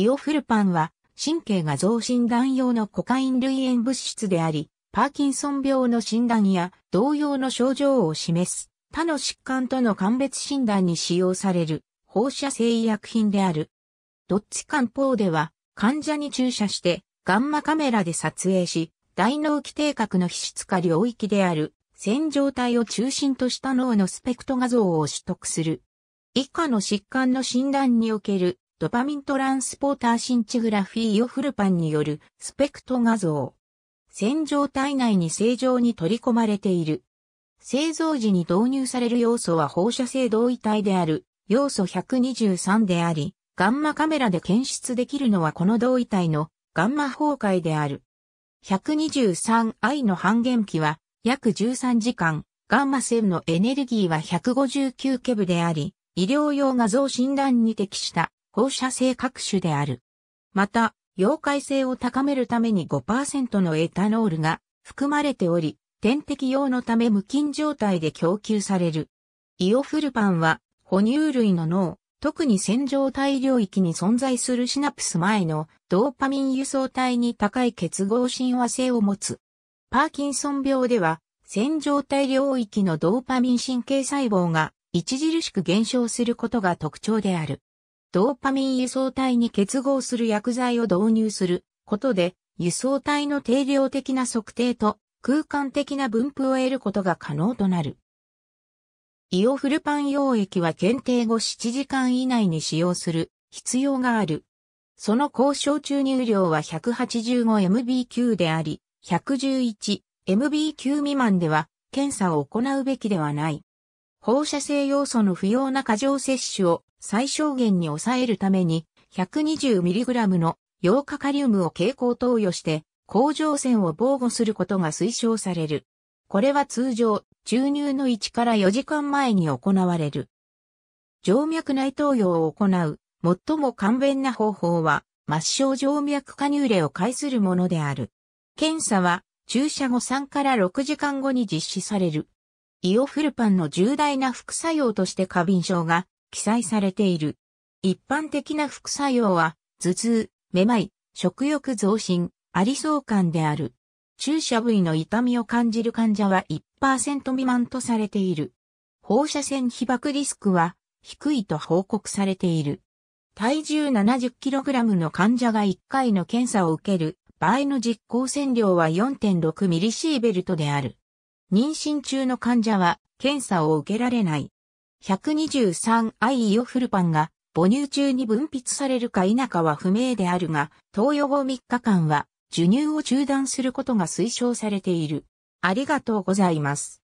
イオフルパンは神経が増診断用のコカイン類塩物質であり、パーキンソン病の診断や同様の症状を示す他の疾患との鑑別診断に使用される放射性医薬品である。どっち漢方では患者に注射してガンマカメラで撮影し、大脳基底核の皮質化領域である線状体を中心とした脳のスペクト画像を取得する。以下の疾患の診断におけるドパミントランスポーターシンチグラフィーオフルパンによるスペクト画像。洗浄体内に正常に取り込まれている。製造時に導入される要素は放射性同位体である要素123であり、ガンマカメラで検出できるのはこの同位体のガンマ崩壊である。123i の半減期は約13時間、ガンマ線のエネルギーは159ケブであり、医療用画像診断に適した放射性各種である。また、溶解性を高めるために5%のエタノールが含まれており、点滴用のため無菌状態で供給される。イオフルパンは、哺乳類の脳、特に洗浄体領域に存在するシナプス前のドーパミン輸送体に高い結合親和性を持つ。パーキンソン病では、洗浄体領域のドーパミン神経細胞が著しく減少することが特徴である。ドーパミン輸送体に結合する薬剤を導入することで、輸送体の定量的な測定と空間的な分布を得ることが可能となる。イオフルパン溶液は検定後7時間以内に使用する必要がある。その交渉注入量は 185MB q であり、111MB q 未満では検査を行うべきではない。放射性要素の不要な過剰摂取を最小限に抑えるために 120mg のヨウ化カリウムを経口投与して甲状腺を防護することが推奨される。これは通常、注入の1から4時間前に行われる。静脈内投与を行う、最も簡便な方法は、末梢静脈加入例を介するものである。検査は、注射後3から6時間後に実施される。イオフルパンの重大な副作用として過敏症が記載されている。一般的な副作用は、頭痛、めまい、食欲増進、ありそう感である。注射部位の痛みを感じる患者は1%未満とされている。放射線被曝リスクは低いと報告されている。体重 70kg の患者が1回の検査を受ける場合の実効線量は4.6ミリシーベルトである。妊娠中の患者は検査を受けられない。123i イオフルパンが母乳中に分泌されるか否かは不明であるが、投与後3日間は授乳を中断することが推奨されている。ありがとうございます。